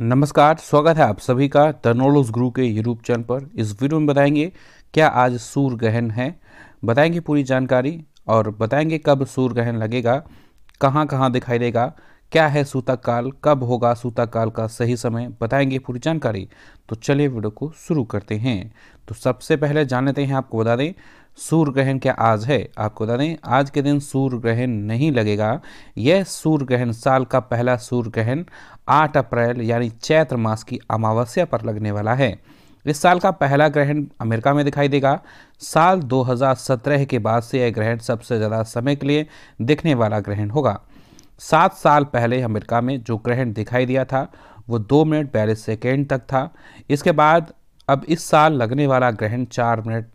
नमस्कार स्वागत है आप सभी का नोलोज गुरु के यूट्यूब चैनल पर इस वीडियो में बताएंगे क्या आज सूर्य ग्रहण है बताएंगे पूरी जानकारी और बताएंगे कब सूर्य ग्रहण लगेगा कहाँ कहाँ दिखाई देगा क्या है सूतक काल कब होगा सूतक काल का सही समय बताएंगे पूरी जानकारी तो चलिए वीडियो को शुरू करते हैं तो सबसे पहले जान लेते हैं आपको बता दें सूर्य ग्रहण क्या आज है आपको बता दें आज के दिन सूर्य ग्रहण नहीं लगेगा यह सूर्य ग्रहण साल का पहला सूर्य ग्रहण 8 अप्रैल यानी चैत्र मास की अमावस्या पर लगने वाला है इस साल का पहला ग्रहण अमेरिका में दिखाई देगा साल 2017 के बाद से यह ग्रहण सबसे ज़्यादा समय के लिए दिखने वाला ग्रहण होगा सात साल पहले अमेरिका में जो ग्रहण दिखाई दिया था वो दो मिनट बयालीस सेकेंड तक था इसके बाद अब इस साल लगने वाला ग्रहण चार मिनट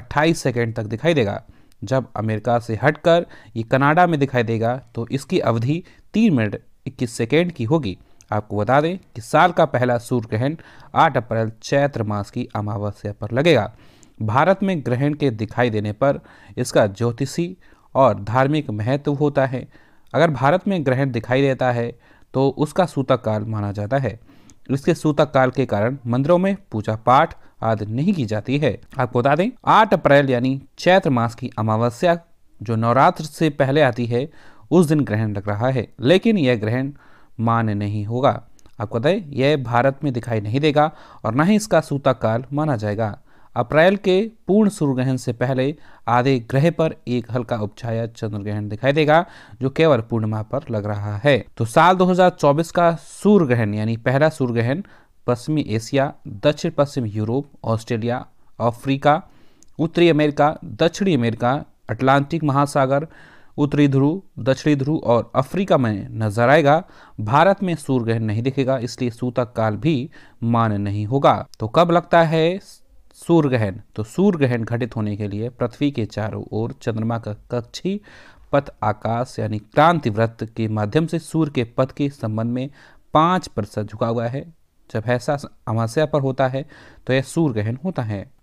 28 सेकेंड तक दिखाई देगा जब अमेरिका से हटकर ये कनाडा में दिखाई देगा तो इसकी अवधि तीन मिनट इक्कीस सेकेंड की होगी आपको बता दें कि साल का पहला सूर्य ग्रहण 8 अप्रैल चैत्र मास की अमावस्या पर लगेगा भारत में ग्रहण के दिखाई देने पर इसका ज्योतिषी और धार्मिक महत्व होता है अगर भारत में ग्रहण दिखाई देता है तो उसका सूतक काल माना जाता है इसके सूतक काल के कारण मंदिरों में पूजा पाठ आदि नहीं की जाती है आपको बता दें आठ अप्रैल यानी चैत्र मास की अमावस्या जो नवरात्र से पहले आती है उस दिन ग्रहण लग रहा है लेकिन यह ग्रहण मान्य नहीं होगा आपको बताए यह भारत में दिखाई नहीं देगा और न ही इसका सूता काल माना जाएगा अप्रैल के पूर्ण सूर्य ग्रहण से पहले आधे ग्रह पर एक हल्का उपछाया चंद्र ग्रहण दिखाई देगा जो केवल पूर्णिमा पर लग रहा है तो साल 2024 का सूर्य ग्रहण यानी पहला सूर्य ग्रहण पश्चिमी एशिया दक्षिण पश्चिम यूरोप ऑस्ट्रेलिया अफ्रीका उत्तरी अमेरिका दक्षिणी अमेरिका अटलांटिक महासागर उत्तरी ध्रुव दक्षिणी ध्रुव और अफ्रीका में नजर आएगा भारत में सूर्य ग्रहण नहीं दिखेगा इसलिए सूतक काल भी मान्य नहीं होगा तो कब लगता है सूर्य ग्रहण तो सूर्य ग्रहण घटित होने के लिए पृथ्वी के चारों ओर चंद्रमा का कक्षी पथ आकाश यानी क्रांति व्रत के माध्यम से सूर्य के पथ के संबंध में पाँच प्रतिशत झुका हुआ है जब ऐसा अमावस्या पर होता है तो यह सूर्य ग्रहण होता है